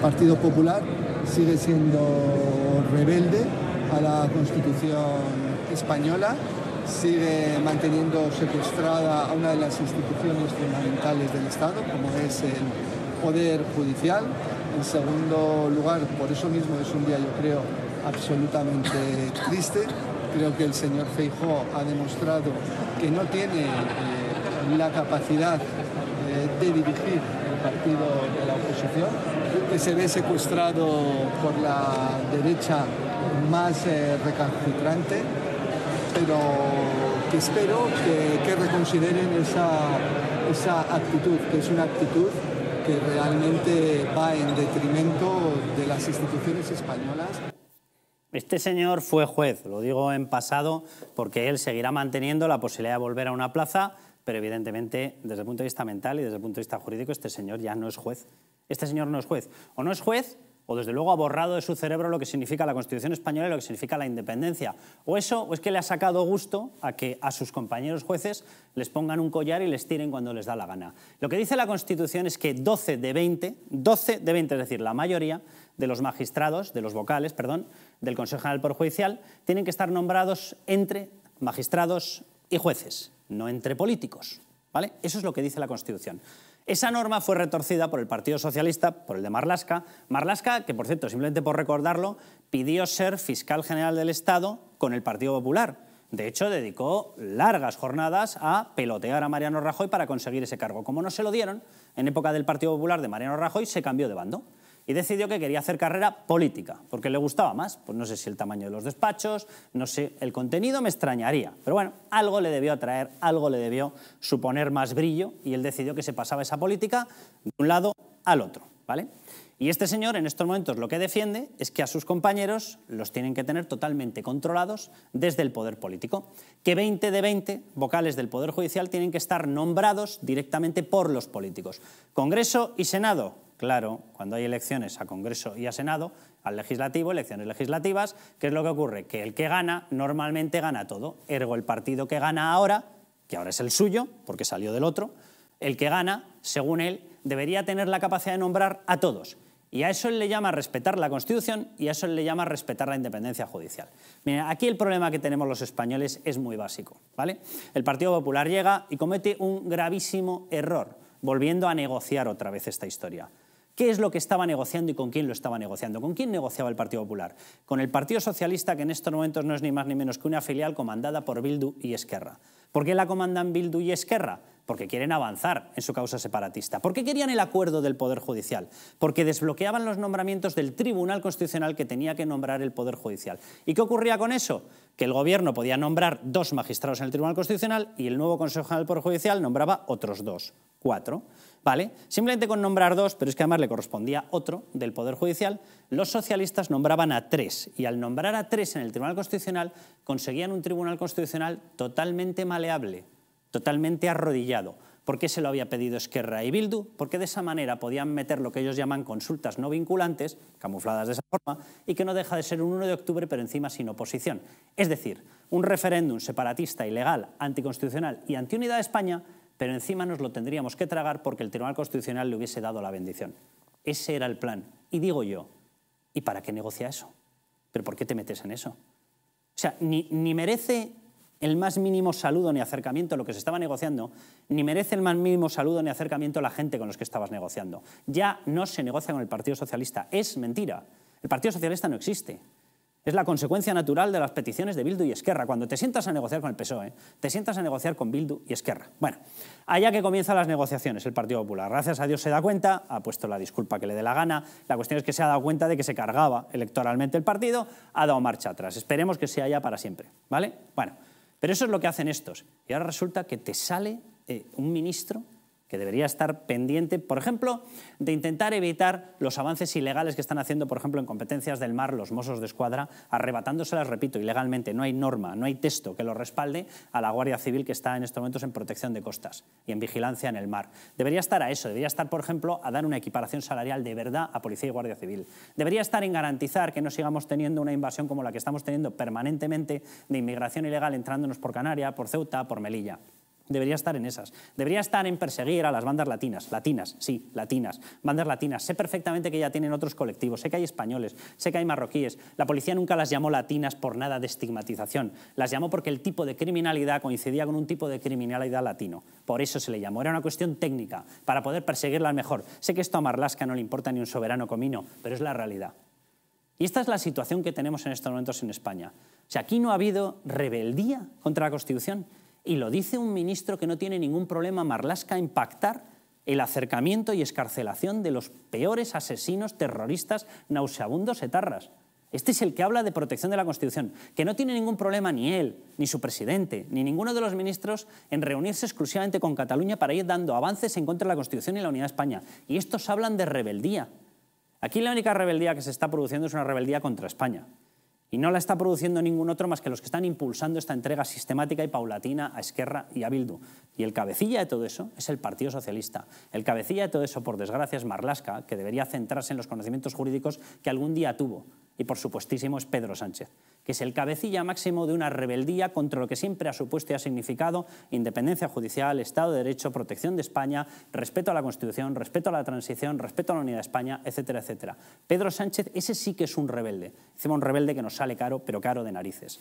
Partido Popular sigue siendo rebelde a la Constitución española, sigue manteniendo secuestrada a una de las instituciones fundamentales del Estado, como es el Poder Judicial. En segundo lugar, por eso mismo es un día, yo creo, absolutamente triste. Creo que el señor Feijó ha demostrado que no tiene eh, la capacidad eh, de dirigir partido de la oposición, que se ve secuestrado por la derecha más eh, recalcitrante, pero que espero que, que reconsideren esa, esa actitud, que es una actitud que realmente va en detrimento de las instituciones españolas. Este señor fue juez, lo digo en pasado, porque él seguirá manteniendo la posibilidad de volver a una plaza pero evidentemente desde el punto de vista mental y desde el punto de vista jurídico este señor ya no es juez. Este señor no es juez. O no es juez o desde luego ha borrado de su cerebro lo que significa la Constitución española y lo que significa la independencia. O eso, o es que le ha sacado gusto a que a sus compañeros jueces les pongan un collar y les tiren cuando les da la gana. Lo que dice la Constitución es que 12 de 20, 12 de 20, es decir, la mayoría de los magistrados, de los vocales, perdón, del Consejo General Judicial, tienen que estar nombrados entre magistrados y jueces no entre políticos. ¿vale? Eso es lo que dice la Constitución. Esa norma fue retorcida por el Partido Socialista, por el de Marlasca. Marlasca, que por cierto, simplemente por recordarlo, pidió ser fiscal general del Estado con el Partido Popular. De hecho, dedicó largas jornadas a pelotear a Mariano Rajoy para conseguir ese cargo. Como no se lo dieron, en época del Partido Popular de Mariano Rajoy se cambió de bando y decidió que quería hacer carrera política, porque le gustaba más. Pues no sé si el tamaño de los despachos, no sé, el contenido me extrañaría. Pero bueno, algo le debió atraer, algo le debió suponer más brillo y él decidió que se pasaba esa política de un lado al otro, ¿vale? Y este señor en estos momentos lo que defiende es que a sus compañeros los tienen que tener totalmente controlados desde el poder político, que 20 de 20 vocales del Poder Judicial tienen que estar nombrados directamente por los políticos. Congreso y Senado claro, cuando hay elecciones a Congreso y a Senado, al legislativo, elecciones legislativas, ¿qué es lo que ocurre? Que el que gana normalmente gana todo. Ergo, el partido que gana ahora, que ahora es el suyo, porque salió del otro, el que gana, según él, debería tener la capacidad de nombrar a todos. Y a eso él le llama respetar la Constitución y a eso él le llama respetar la independencia judicial. aquí el problema que tenemos los españoles es muy básico. ¿vale? El Partido Popular llega y comete un gravísimo error, volviendo a negociar otra vez esta historia qué es lo que estaba negociando y con quién lo estaba negociando. ¿Con quién negociaba el Partido Popular? Con el Partido Socialista, que en estos momentos no es ni más ni menos que una filial comandada por Bildu y Esquerra. ¿Por qué la comandan Bildu y Esquerra? Porque quieren avanzar en su causa separatista. ¿Por qué querían el acuerdo del Poder Judicial? Porque desbloqueaban los nombramientos del Tribunal Constitucional que tenía que nombrar el Poder Judicial. ¿Y qué ocurría con eso? Que el Gobierno podía nombrar dos magistrados en el Tribunal Constitucional y el nuevo Consejo General del Poder Judicial nombraba otros dos, cuatro. ¿Vale? Simplemente con nombrar dos, pero es que además le correspondía otro del Poder Judicial, los socialistas nombraban a tres y al nombrar a tres en el Tribunal Constitucional conseguían un Tribunal Constitucional totalmente maleable, totalmente arrodillado. ¿Por qué se lo había pedido Esquerra y Bildu? Porque de esa manera podían meter lo que ellos llaman consultas no vinculantes, camufladas de esa forma, y que no deja de ser un 1 de octubre, pero encima sin oposición. Es decir, un referéndum separatista, ilegal, anticonstitucional y antiunidad de España, pero encima nos lo tendríamos que tragar porque el Tribunal Constitucional le hubiese dado la bendición. Ese era el plan. Y digo yo, ¿y para qué negocia eso? ¿Pero por qué te metes en eso? O sea, ni, ni merece el más mínimo saludo ni acercamiento a lo que se estaba negociando, ni merece el más mínimo saludo ni acercamiento a la gente con los que estabas negociando. Ya no se negocia con el Partido Socialista. Es mentira. El Partido Socialista no existe. Es la consecuencia natural de las peticiones de Bildu y Esquerra. Cuando te sientas a negociar con el PSOE, te sientas a negociar con Bildu y Esquerra. Bueno, allá que comienzan las negociaciones, el Partido Popular. Gracias a Dios se da cuenta, ha puesto la disculpa que le dé la gana. La cuestión es que se ha dado cuenta de que se cargaba electoralmente el partido, ha dado marcha atrás. Esperemos que sea ya para siempre. ¿Vale? Bueno. Pero eso es lo que hacen estos. Y ahora resulta que te sale eh, un ministro que debería estar pendiente, por ejemplo, de intentar evitar los avances ilegales que están haciendo, por ejemplo, en competencias del mar los mosos de Escuadra, arrebatándoselas, repito, ilegalmente. No hay norma, no hay texto que lo respalde a la Guardia Civil que está en estos momentos en protección de costas y en vigilancia en el mar. Debería estar a eso, debería estar, por ejemplo, a dar una equiparación salarial de verdad a Policía y Guardia Civil. Debería estar en garantizar que no sigamos teniendo una invasión como la que estamos teniendo permanentemente de inmigración ilegal entrándonos por Canarias, por Ceuta, por Melilla debería estar en esas. Debería estar en perseguir a las bandas latinas. Latinas, sí, latinas. Bandas latinas. Sé perfectamente que ya tienen otros colectivos. Sé que hay españoles, sé que hay marroquíes. La policía nunca las llamó latinas por nada de estigmatización. Las llamó porque el tipo de criminalidad coincidía con un tipo de criminalidad latino. Por eso se le llamó. Era una cuestión técnica, para poder perseguirlas mejor. Sé que esto a Marlaska no le importa ni un soberano comino, pero es la realidad. Y esta es la situación que tenemos en estos momentos en España. O sea, aquí no ha habido rebeldía contra la Constitución. Y lo dice un ministro que no tiene ningún problema Marlasca en pactar el acercamiento y escarcelación de los peores asesinos terroristas nauseabundos etarras. Este es el que habla de protección de la Constitución, que no tiene ningún problema ni él, ni su presidente, ni ninguno de los ministros en reunirse exclusivamente con Cataluña para ir dando avances en contra de la Constitución y la unidad de España. Y estos hablan de rebeldía. Aquí la única rebeldía que se está produciendo es una rebeldía contra España. Y no la está produciendo ningún otro más que los que están impulsando esta entrega sistemática y paulatina a Esquerra y a Bildu. Y el cabecilla de todo eso es el Partido Socialista. El cabecilla de todo eso, por desgracia, es Marlasca, que debería centrarse en los conocimientos jurídicos que algún día tuvo y por supuestísimo es Pedro Sánchez, que es el cabecilla máximo de una rebeldía contra lo que siempre ha supuesto y ha significado independencia judicial, Estado de Derecho, protección de España, respeto a la Constitución, respeto a la transición, respeto a la unidad de España, etcétera, etcétera. Pedro Sánchez, ese sí que es un rebelde, Hicimos un rebelde que nos sale caro, pero caro de narices.